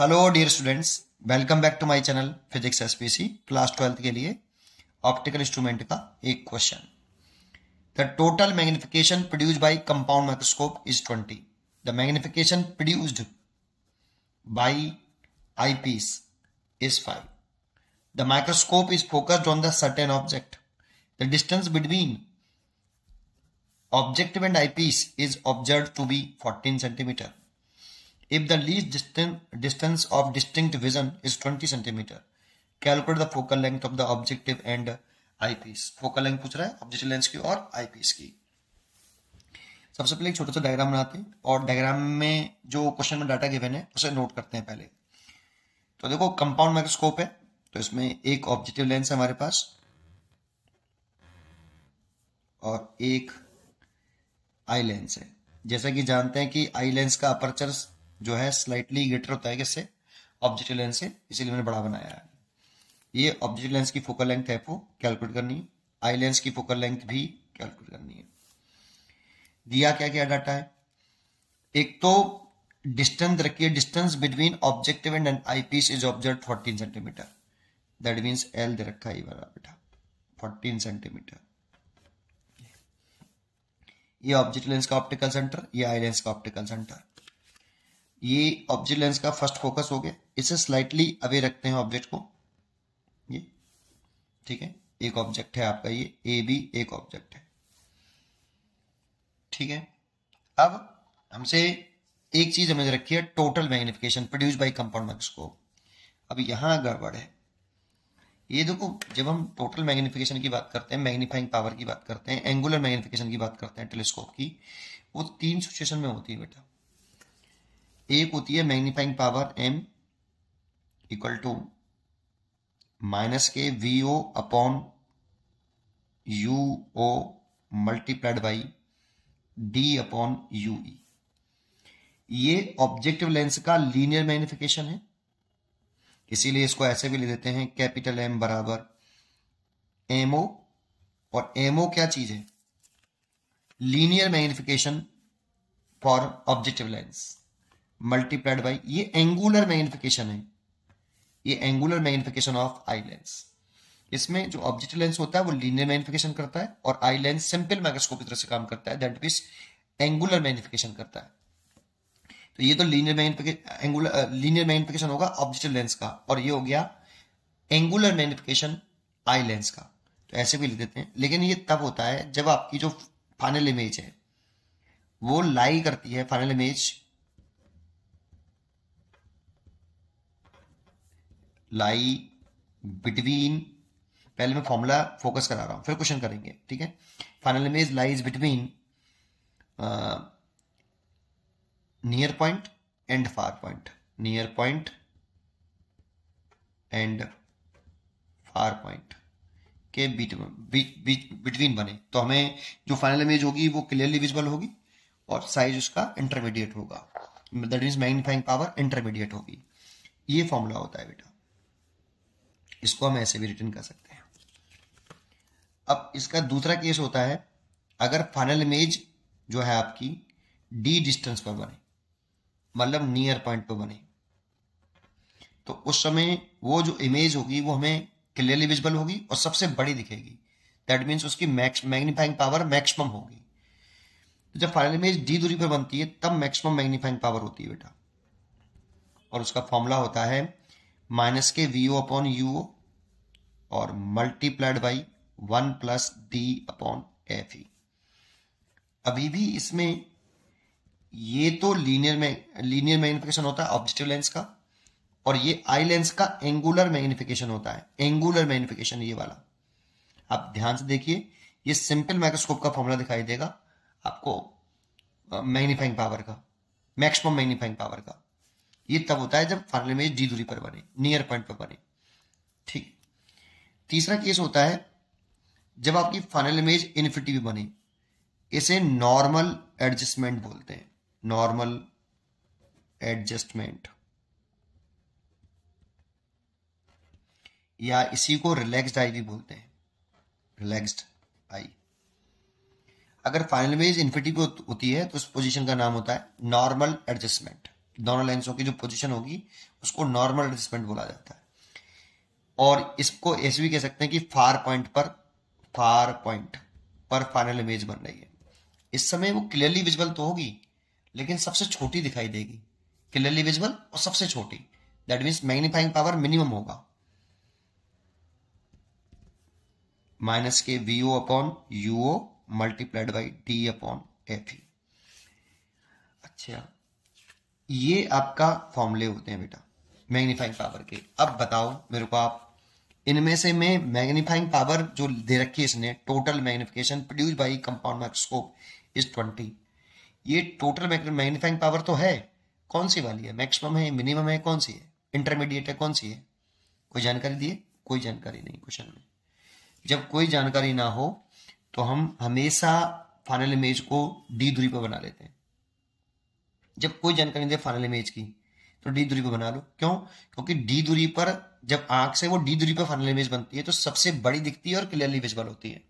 Hello dear students welcome back to my channel physics SPC class twelfth के लिए optical instrument का एक question the total magnification produced by compound microscope is 20 the magnification produced by eyepiece is 5 the microscope is focused on the certain object the distance between objective and eyepiece is observe to be fourteen centimetre If the least distan distance of distinct vision is 20 centimeter, calculate the focal length of the objective and eyepiece focal length पूछ रहा है objective lens की और eyepiece की सबसे पहले एक छोटा सा डायग्राम बनाते हैं और डायग्राम में जो क्वेश्चन में डाटा गिवन है उसे नोट करते हैं पहले तो देखो कंपाउंड माइक्रोस्कोप है तो इसमें एक ऑब्जेक्टिव लेंस है हमारे पास और एक आई लेंस है जैसा कि जानते हैं कि आई लेंस का अपर्चर जो है स्लाइटली ग्रेटर होता है किससे ऑब्जेक्ट लेंस से इसीलिए मैंने बड़ा बनाया है ये ऑब्जेक्ट लेंस की फोकल लेंथ है वो कैलकुलेट करनी है आई लेंस की फोकल लेंथ भी कैलकुलेट करनी है दिया क्या क्या डाटा है एक तो डिस्टेंस रखिए distance between objective and an eyepiece is observe fourteen centimetre that means L दे रखा है वाला बेटा फोर्टीन सेंटीमीटर ये ऑब्जेक्ट लेंस का ऑप्टिकल सेंटर ये आई लेंस का ऑप्टिकल सेंटर ये ऑब्जेक्ट लेंस का फर्स्ट फोकस हो गया इसे स्लाइटली अवे रखते हैं ऑब्जेक्ट को ये ठीक है एक ऑब्जेक्ट है आपका ये ए बी एक ऑब्जेक्ट है ठीक है अब हमसे एक चीज हमें रखी है total magnification produce by compound microscope अब यहां गड़बड़ है ये देखो जब हम टोटल मैग्निफिकेशन की बात करते हैं मैग्नीफाइंग पावर की बात करते हैं एंगुलर मैग्निफिकेशन की बात करते हैं टेलीस्कोप की वो तीन सिचुएशन में होती है बेटा एक होती है magnifying power M equal to minus के V O upon you o multiplied by D upon you e ये ऑब्जेक्टिव लेंस का लीनियर मैग्निफिकेशन है इसीलिए इसको ऐसे भी ले देते हैं कैपिटल एम बराबर एमओ और एमओ क्या चीज है linear magnification for objective lens multiplied by ये एंगुलर मैग्निफिकेशन है ये angular magnification of eye lens इसमें जो ऑब्जेक्ट लेंस होता है वो लीनियर मैग्निफिकेशन करता है और आई लेंस सिंपल माइक्रोस्कोप की तरह से काम करता है दैट मीन एंगुलर मैग्निफिकेशन करता है तो ये तो linear magnification angular linear magnification होगा ऑब्जेक्ट लेंस का और ये हो गया एंगुलर मैग्निफिकेशन आई लेंस का तो ऐसे भी लिख देते हैं लेकिन ये तब होता है जब आपकी जो फाइनल इमेज है वो लाई करती है फाइनल इमेज लाई बिटवीन पहले मैं फॉर्मूला फोकस करा रहा हूं फिर क्वेश्चन करेंगे ठीक है final image lies between near point and far point near point and far point के बीच बीच बिटवीन बने तो हमें जो फाइनल इमेज होगी वो क्लियरली विजिबल होगी और साइज उसका इंटरमीडिएट होगा that means magnifying power intermediate होगी ये फॉर्मूला होता है बेटा इसको हम ऐसे भी रिटर्न कर सकते हैं अब इसका दूसरा केस होता है अगर फाइनल इमेज जो है आपकी डी डिस्टेंस पर बने मतलब नियर पॉइंट पर बने तो उस समय वो जो इमेज होगी वो हमें क्लियरली विजिबल होगी और सबसे बड़ी दिखेगी दैट मीन्स उसकी मैक्स मैग्नीफाइंग पावर मैक्सिमम होगी तो जब फाइनल इमेज डी दूरी पर बनती है तब मैक्सिमम मैग्नीफाइंग पावर होती है बेटा और उसका फॉर्मूला होता है माइनस के V O upon you o और multiplied by one plus D upon F e अभी भी इसमें ये तो लीनियर में लीनियर मैग्निफिकेशन होता है ऑब्जेक्टिव लेंस का और ये आई लेंस का एंगुलर मैग्निफिकेशन होता है एंगुलर मैग्निफिकेशन ये वाला आप ध्यान से देखिए ये सिंपल माइक्रोस्कोप का फॉर्मूला दिखाई देगा आपको मैग्नीफाइंग पावर का मैक्सिमम मैग्नीफाइंग पावर का ये तब होता है जब फाइनल इमेज डी दूरी पर बने नियर पॉइंट पर बने ठीक तीसरा केस होता है जब आपकी फाइनल इमेज इन्फिनिटी भी बने इसे नॉर्मल एडजस्टमेंट बोलते हैं नॉर्मल एडजस्टमेंट या इसी को रिलैक्स्ड आई भी बोलते हैं रिलैक्स्ड आई अगर फाइनल इमेज इन्फिनिटी होती है तो उस पोजीशन का नाम होता है नॉर्मल एडजस्टमेंट दोनों लेंसों की जो पोजीशन होगी उसको नॉर्मल एडजस्टमेंट बोला जाता है और इसको ऐसे भी कह सकते हैं कि फार पॉइंट पर फार पॉइंट पर फाइनल इमेज बन रही है इस समय वो क्लियरली विजिबल तो होगी लेकिन सबसे छोटी दिखाई देगी क्लियरली विजिबल और सबसे छोटी that means magnifying power minimum होगा माइनस के V O upon you o multiplied by D upon f अच्छा ये आपका फॉर्मूले होते हैं बेटा मैग्नीफाइंग पावर के अब बताओ मेरे को आप इनमें से मैं मैग्नीफाइंग पावर जो दे रखी है इसने total magnification produce by compound microscope is twenty ये टोटल मैग्नीफाइंग पावर तो है कौन सी वाली है मैक्सिमम है मिनिमम है कौन सी है इंटरमीडिएट है कौन सी है कोई जानकारी दिए कोई जानकारी नहीं क्वेश्चन में जब कोई जानकारी ना हो तो हम हमेशा फाइनल इमेज को डी दूरी पर बना लेते हैं जब कोई जानकारी नहीं दे फाइनल इमेज की तो डी दूरी को बना लो क्यों क्योंकि डी दूरी पर जब आंख से वो डी दूरी पर फाइनल इमेज बनती है तो सबसे बड़ी दिखती है और क्लियरली विजिबल होती है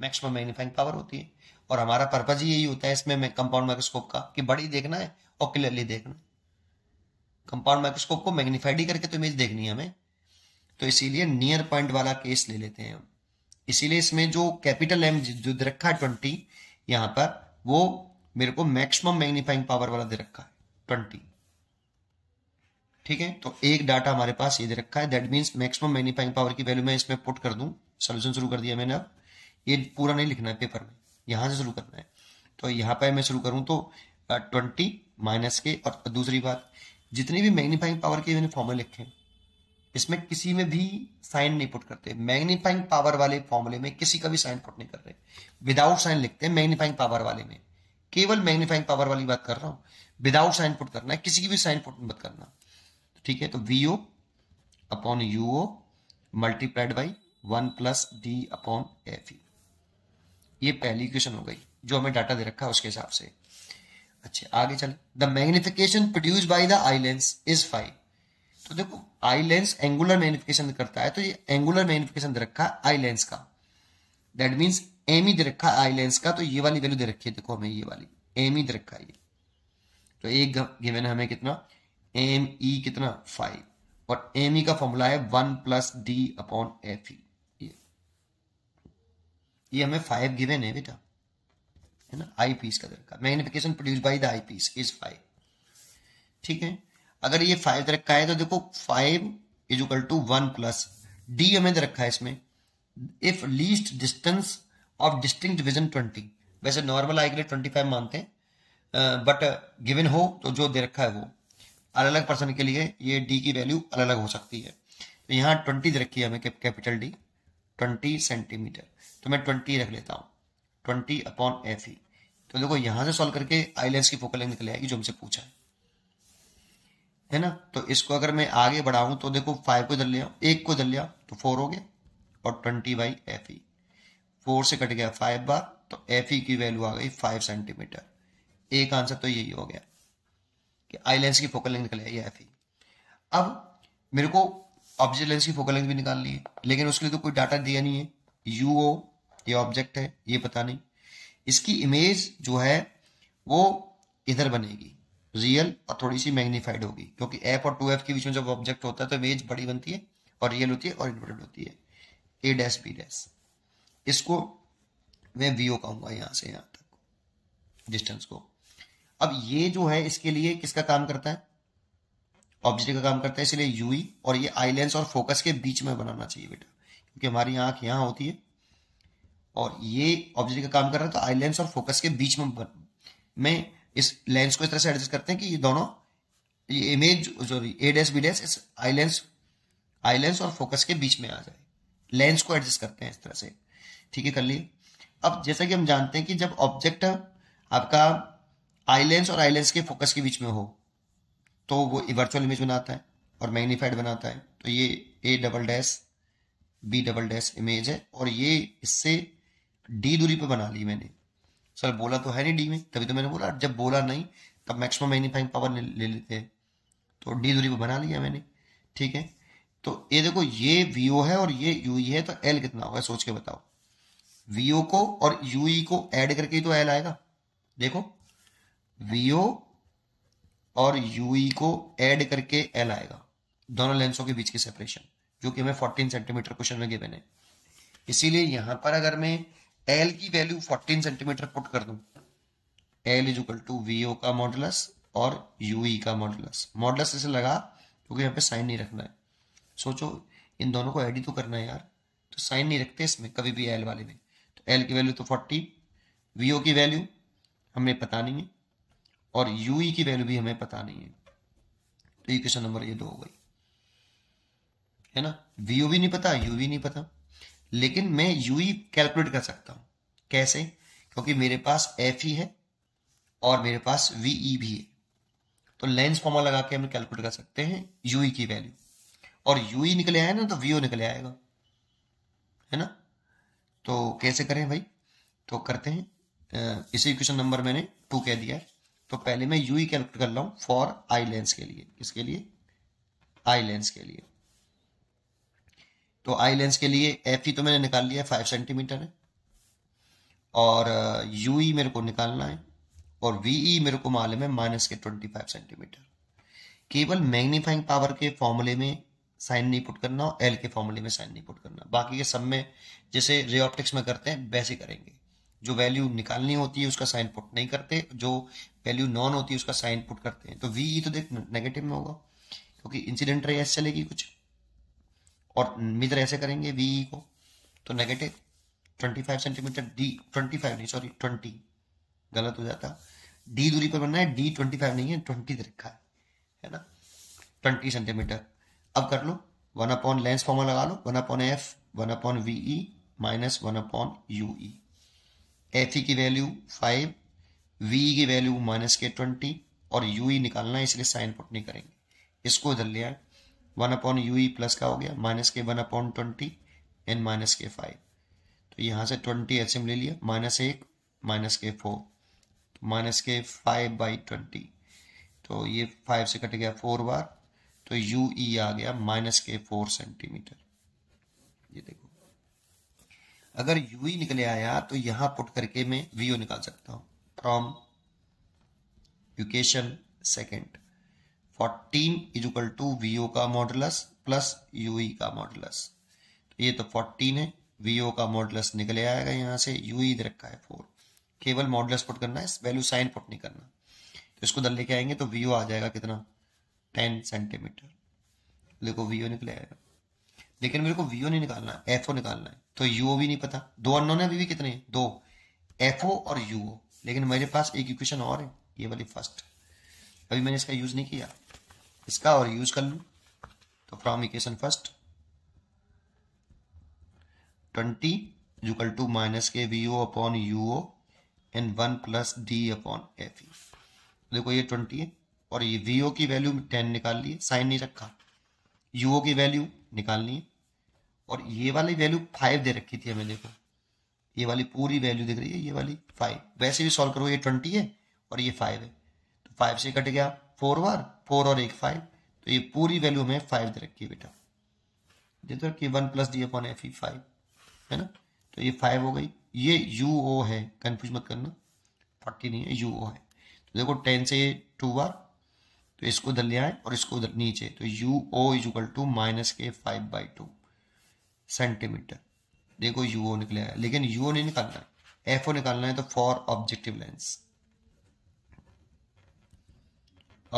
मैक्सिमम मैग्नीफाइंग पावर होती है और हमारा पर्पज ही यही होता है इसमें कंपाउंड माइक्रोस्कोप का कि बड़ी देखना है और क्लियरली देखना कंपाउंड माइक्रोस्कोप को मैग्नीफाइड ही करके तो इमेज देखनी है हमें तो इसीलिए नियर पॉइंट वाला केस ले लेते हैं हम इसीलिए इसमें जो कैपिटल एम जो रखा है ट्वेंटी यहां पर वो मेरे को मैक्सिमम मैग्नीफाइंग पावर वाला दे रखा है ट्वेंटी ठीक है तो एक डाटा हमारे पास ये दे रखा है that means maximum magnifying power की वैल्यू मैं इसमें पुट कर दूं सोल्यूशन शुरू कर दिया मैंने अब ये पूरा नहीं लिखना है पेपर में यहां से शुरू करना है तो यहां पर मैं शुरू करूं तो ट्वेंटी माइनस के और दूसरी बात जितनी भी मैग्नीफाइंग पावर के मैंने फॉर्मुले लिखे हैं इसमें किसी में भी साइन नहीं पुट करते मैग्नीफाइंग पावर वाले फॉर्मूले में किसी का भी साइन पुट नहीं कर रहे विदाउट साइन लिखते हैं मैग्नीफाइंग पावर वाले में केवल मैग्नीफाइंग पावर वाली बात कर रहा हूं विदाउट साइन पुट करना है किसी की भी साइन पुट मत करना तो ठीक है तो v O upon you o multiplied by one plus D upon F e ये पहली इक्वेशन हो गई जो हमें डाटा दे रखा है उसके हिसाब से अच्छा आगे चले the magnification produce by the eye lens is five तो देखो आई लेंस एंगुलर मैग्निफिकेशन करता है तो ये एंगुलर मैग्निफिकेशन दे रखा है आई लेंस का दैट मीन्स एम ही दे रखा आई लेंस का तो ये वाली वैल्यू दे रखी है देखो हमें ये वाली एम ही दे रखा है ये तो एक गिवन हमें कितना एम ई e कितना फाइव और एम ई e का फॉर्मूला है one plus D upon F e ये ये हमें फाइव गिवन है बेटा है ना आई पीस का दे रखा magnification produce by the eyepiece is five ठीक है अगर ये फाइव दे रखा है तो देखो five is equal to one plus D हमें दे रखा है इसमें if least distance of distinct division twenty वैसे नॉर्मल आई के लिए ट्वेंटी फाइव मानते हैं बट गिवन हो तो जो दे रखा है वो अलग अलग पर्सन के लिए ये डी की वैल्यू अलग अलग हो सकती है तो यहाँ ट्वेंटी दे रखी है हमें कैपिटल डी ट्वेंटी सेंटीमीटर तो मैं ट्वेंटी रख लेता हूँ ट्वेंटी अपॉन एफ ई तो देखो यहाँ से सॉल्व करके आई लेंस की फोकल लेंथ निकल आएगी जो हमसे पूछा है है ना तो इसको अगर मैं आगे बढ़ाऊं तो देखो फाइव को इधर ले आओ एक को इधर ले आओ तो फोर हो गया और twenty by F E four से कट गया फाइव बार तो एफ ई e की वैल्यू आ गई फाइव सेंटीमीटर एक आंसर तो यही हो गया कि आई लेंस की फोकल लेंथ निकल आई एफ ई e। अब मेरे को ऑब्जेक्ट लेंस की फोकल लेंथ भी निकालनी है लेकिन उसके लिए तो कोई डाटा दिया नहीं है यू ओ ये ऑब्जेक्ट है ये पता नहीं इसकी इमेज जो है वो इधर बनेगी रियल और थोड़ी सी मैग्नीफाइड होगी क्योंकि एफ और टू एफ के बीच में जब ऑब्जेक्ट होता है तो इमेज बड़ी बनती है और रियल होती है और इन्वर्टेड होती है ए डैश बी डैश इसको मैं वी ओ कहूंगा यहां से यहां तक डिस्टेंस को अब ये जो है इसके लिए किसका काम करता है ऑब्जेक्ट का काम करता है इसलिए यूई e और ये आई लेंस और फोकस के बीच में बनाना चाहिए बेटा क्योंकि हमारी आंख यहां होती है और ये ऑब्जेक्ट का काम कर रहा है तो आई लेंस और फोकस के बीच में बन, मैं इस लेंस को इस तरह से एडजस्ट करते हैं कि ये दोनों ये image sorry A dash B dash is eye lens eye lens और फोकस के बीच में आ जाए लेंस को एडजस्ट करते हैं इस तरह से ठीक है कर लिए अब जैसा कि हम जानते हैं कि जब ऑब्जेक्ट आपका आईलेंस और आईलेंस के फोकस के बीच में हो तो वो वर्चुअल इमेज बनाता है और मैग्नीफाइड बनाता है तो ये A double dash B double dash image है और ये इससे डी दूरी पर बना ली मैंने सर बोला तो है नहीं डी में तभी तो मैंने बोला जब बोला नहीं तब मैक्सिमम मैग्नीफाइंग पावर ले, ले लेते हैं तो डी दूरी पर बना लिया मैंने ठीक है तो ये देखो ये वी है और ये यू e है तो एल कितना होगा सोच के बताओ वीओ को और यूई e को ऐड करके तो एल आएगा देखो वीओ और यूई e को ऐड करके एल आएगा दोनों लेंसों के बीच की सेपरेशन जो कि हमें 14 सेंटीमीटर क्वेश्चन में गिवन है इसीलिए यहां पर अगर मैं एल की वैल्यू 14 सेंटीमीटर पुट कर दू L is equal to V O का मॉडुलस और यूई e का मॉडुलस मॉडुलस इसे लगा क्योंकि यहां पर पे साइन नहीं रखना है सोचो इन दोनों को एड ही तो करना है यार तो साइन नहीं रखते इसमें कभी भी एल वाले में एल की वैल्यू तो फोर्टी वी ओ की वैल्यू हमें पता नहीं है और यू e की वैल्यू भी हमें पता नहीं है तो क्वेश्चन नंबर ये दो हो गई है ना वी ओ भी नहीं पता यू भी नहीं पता लेकिन मैं यू ई कैलकुलेट कर सकता हूँ कैसे क्योंकि मेरे पास एफ ई e है और मेरे पास वी ई e भी है तो लेंस फॉर्मा लगा के हम कैलकुलेट कर सकते हैं यू ई की वैल्यू और यू ई निकले आए ना तो वी ओ निकले आएगा है ना तो कैसे करें भाई तो करते हैं इसी क्वेश्चन नंबर मैंने टू कह दिया है तो पहले मैं यू ही कैलकुलेट कर रहा हूँ फॉर आई लेंस के लिए किसके लिए आई लेंस के लिए तो आई लेंस के लिए एफ ही e तो मैंने निकाल लिया है फाइव सेंटीमीटर है और यू ही e मेरे को निकालना है और वी ई e मेरे को मालूम है माइनस के ट्वेंटी फाइव सेंटीमीटर केवल मैग्नीफाइंग पावर के फॉर्मूले में साइन नहीं पुट करना और एल के फॉर्मूले में साइन नहीं पुट करना बाकी के सब में जैसे रे ऑप्टिक्स में करते हैं वैसे करेंगे जो वैल्यू निकालनी होती है उसका साइन पुट नहीं करते जो वैल्यू नॉन होती है उसका साइन पुट करते हैं तो वी ई तो देख नेगेटिव में होगा क्योंकि इंसिडेंट रे ऐसे चलेगी कुछ और मित्र ऐसे करेंगे वी ई को तो negative twenty five centimetre D twenty five नहीं सॉरी ट्वेंटी गलत हो जाता डी दूरी पर बनना है डी ट्वेंटी फाइव नहीं है ट्वेंटी रखा है ना ट्वेंटी सेंटीमीटर अब कर लो वन अपॉन लेंस फॉर्मा लगा लो one upon F one upon V E minus one upon you E F E की वैल्यू फाइव वी ई की वैल्यू माइनस के ट्वेंटी और यू ई निकालना है इसलिए साइन पुट नहीं करेंगे इसको इधर ले आए one upon you E plus का हो गया माइनस के one upon twenty and minus के फाइव तो यहाँ से ट्वेंटी एच एम ले लिया माइनस एक माइनस के फोर तो माइनस के फाइव बाई ट्वेंटी तो ये फाइव से कट गया फोर बार तो यू ई e आ गया माइनस के फोर सेंटीमीटर ये देखो अगर यू ई e निकले आया तो यहां पुट करके मैं वीओ निकाल सकता हूं from equation second fourteen is equal to V O का मॉडलस प्लस यूई का मॉडलस तो ये तो फोर्टीन है वीओ का मॉडलस निकले आएगा यहाँ से यू ई e रखा है फोर केवल मॉडलस पुट करना है वैल्यू साइन पुट नहीं करना तो इसको दल लेके आएंगे तो वीओ आ जाएगा कितना टेन सेंटीमीटर देखो वीओ निकले आएगा लेकिन मेरे को वीओ नहीं निकालना एफ ओ निकालना है तो यूओ भी नहीं पता दो अनोन है अभी भी कितने दो एफ ओ और यूओ लेकिन मेरे पास एक इक्वेशन और है ये वाली फर्स्ट अभी मैंने इसका यूज नहीं किया इसका और यूज कर लू तो from equation first twenty equal to minus के V O upon you O and one plus D upon F देखो ये ट्वेंटी है और ये वी ओ की वैल्यू टेन निकाल ली साइन नहीं रखा यू ओ की वैल्यू निकालनी है और ये वाली वैल्यू फाइव दे रखी थी हमें देखो ये वाली पूरी वैल्यू दिख रही है ये वाली फाइव वैसे भी सॉल्व करो ये ट्वेंटी है और ये फाइव है तो फाइव से कट गया फोर बार फोर और एक फाइव तो ये पूरी वैल्यू हमें फाइव दे रखी है बेटा दे दो तो कि one plus D upon F E five है ना तो ये फाइव हो गई ये यू ओ है कन्फ्यूज मत करना फोर्टी नहीं है यू ओ है तो देखो टेन से टू बार तो इसको उधर ले आए और इसको उधर नीचे तो U O is equal to minus के फाइव बाई टू सेंटीमीटर देखो यू ओ आया लेकिन यू ओ नहीं निकालना है एफ ओ निकालना है तो for objective lens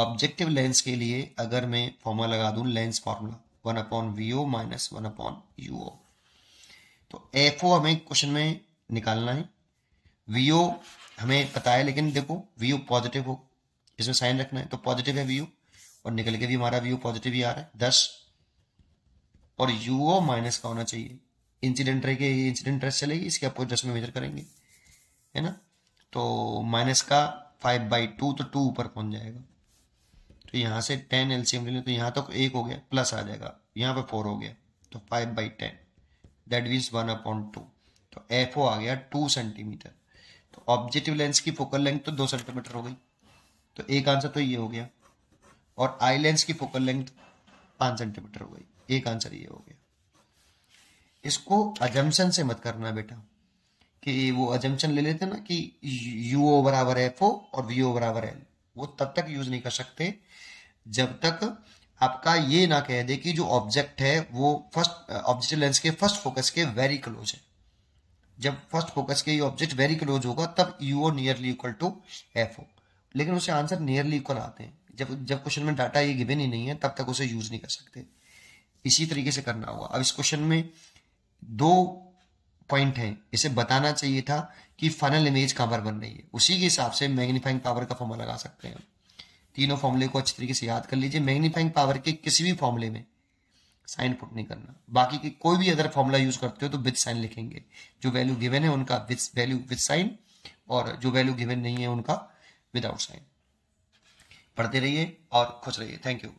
objective lens के लिए अगर मैं फॉर्मूला लगा दू lens formula one upon V O minus one upon you O तो एफ ओ हमें क्वेश्चन में निकालना है वी ओ हमें पता है लेकिन देखो वी ओ पॉजिटिव हो इसमें साइन रखना है तो पॉजिटिव है व्यू और निकल के भी हमारा व्यू पॉजिटिव ही आ रहा है दस और यू ओ माइनस का होना चाहिए इंसिडेंट रहेगी इंसिडेंट ड्रेस चलेगी इसके आपको ड्रेस में मेजर करेंगे है ना तो माइनस का फाइव बाई टू तो टू ऊपर पहुंच जाएगा तो यहाँ से टेन एलसीएम ले लें तो यहाँ तक तो एक हो गया प्लस आ जाएगा यहाँ पे फोर हो गया तो five by ten that means one upon two तो एफ ओ आ गया टू सेंटीमीटर तो ऑब्जेक्टिव लेंस की फोकल लेंथ तो दो सेंटीमीटर हो गई तो एक आंसर तो ये हो गया और आई लेंस की फोकल लेंथ पांच सेंटीमीटर हो गई एक आंसर ये हो गया इसको अजम्पन से मत करना बेटा कि वो अजम्पन ले लेते ना कि यू ओ बराबर एफ ओ और वी ओ बराबर एल वो तब तक यूज नहीं कर सकते जब तक आपका ये ना कह दे कि जो ऑब्जेक्ट है वो फर्स्ट ऑब्जेक्ट लेंस के फर्स्ट फोकस के वेरी क्लोज है जब फर्स्ट फोकस के ये ऑब्जेक्ट वेरी क्लोज होगा तब U O nearly equal to F O लेकिन उसे आंसर नियरली इक्वल आते हैं जब जब क्वेश्चन में डाटा ये गिवन ही नहीं है तब तक उसे यूज नहीं कर सकते इसी तरीके से करना होगा अब इस क्वेश्चन में दो पॉइंट हैं इसे बताना चाहिए था कि फाइनल इमेज कहाँ पर बन रही है उसी के हिसाब से मैग्नीफाइंग पावर का फॉर्मूला लगा सकते हैं तीनों फॉर्मूले को अच्छे तरीके से याद कर लीजिए मैग्नीफाइंग पावर के किसी भी फॉर्मूले में साइन पुट नहीं करना बाकी के कोई भी अदर फॉर्मूला यूज करते हो तो विथ साइन लिखेंगे जो वैल्यू गिवन है उनका विथ वैल्यू विथ साइन और जो वैल्यू गिवन नहीं है उनका विदाउट साइन पढ़ते रहिए और खुश रहिए थैंक यू